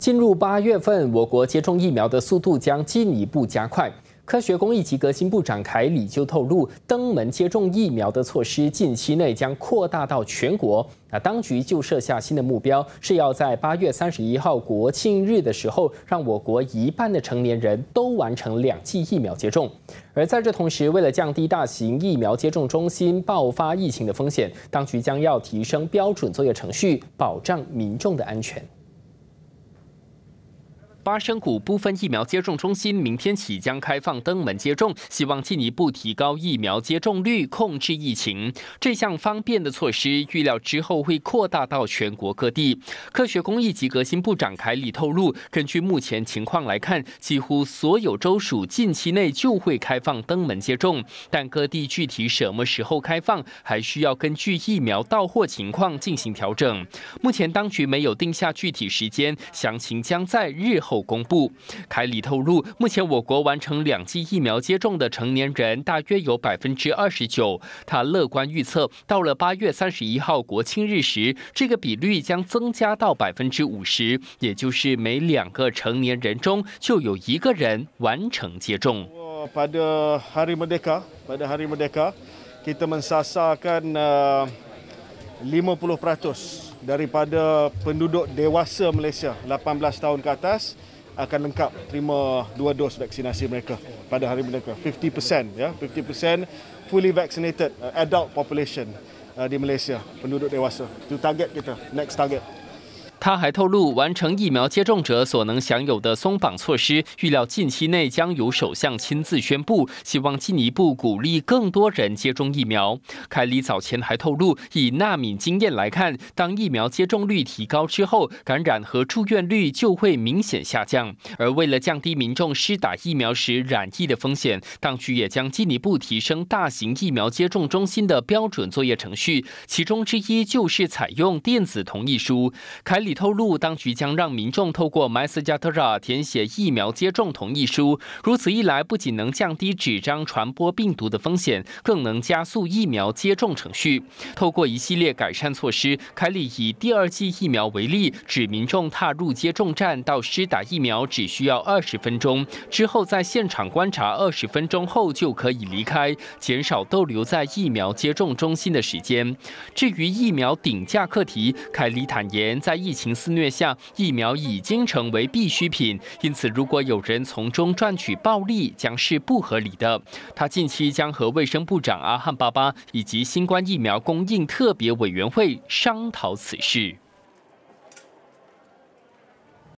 进入八月份，我国接种疫苗的速度将进一步加快。科学公益及革新部长凯里就透露，登门接种疫苗的措施近期内将扩大到全国。那当局就设下新的目标，是要在八月三十一号国庆日的时候，让我国一半的成年人都完成两剂疫苗接种。而在这同时，为了降低大型疫苗接种中心爆发疫情的风险，当局将要提升标准作业程序，保障民众的安全。花生谷部分疫苗接种中心明天起将开放登门接种，希望进一步提高疫苗接种率，控制疫情。这项方便的措施预料之后会扩大到全国各地。科学、公益及革新部长凯里透露，根据目前情况来看，几乎所有州属近期内就会开放登门接种，但各地具体什么时候开放，还需要根据疫苗到货情况进行调整。目前当局没有定下具体时间，详情将在日后。公布，凯里透露，目前我国完成两剂疫苗接种的成年人大约有百分之二十九。他乐观预测，到了八月三十一号国庆日时，这个比率将增加到百分之五十，也就是每两个成年人中就有一个人完成接种。daripada penduduk dewasa Malaysia 18 tahun ke atas akan lengkap terima dua dos vaksinasi mereka pada hari mereka 50% ya 50% fully vaccinated uh, adult population uh, di Malaysia penduduk dewasa itu target kita next target 他还透露，完成疫苗接种者所能享有的松绑措施，预料近期内将由首相亲自宣布，希望进一步鼓励更多人接种疫苗。凯里早前还透露，以纳米经验来看，当疫苗接种率提高之后，感染和住院率就会明显下降。而为了降低民众施打疫苗时染疫的风险，当局也将进一步提升大型疫苗接种中心的标准作业程序，其中之一就是采用电子同意书。凯里。透露，当局将让民众透过 MySaja 填写疫苗接种同意书。如此一来，不仅能降低纸张传播病毒的风险，更能加速疫苗接种程序。透过一系列改善措施，凯利以第二剂疫苗为例，指民众踏入接种站到施打疫苗只需要二十分钟，之后在现场观察二十分钟后就可以离开，减少逗留在疫苗接种中心的时间。至于疫苗定价课题，凯利坦言在疫，情肆虐下，疫苗已经成为必需品，因此如果有人从中赚取暴利，将是不合理的。他近期将和卫生部长阿汉巴巴以及新冠疫苗供应特别委员会商讨此事。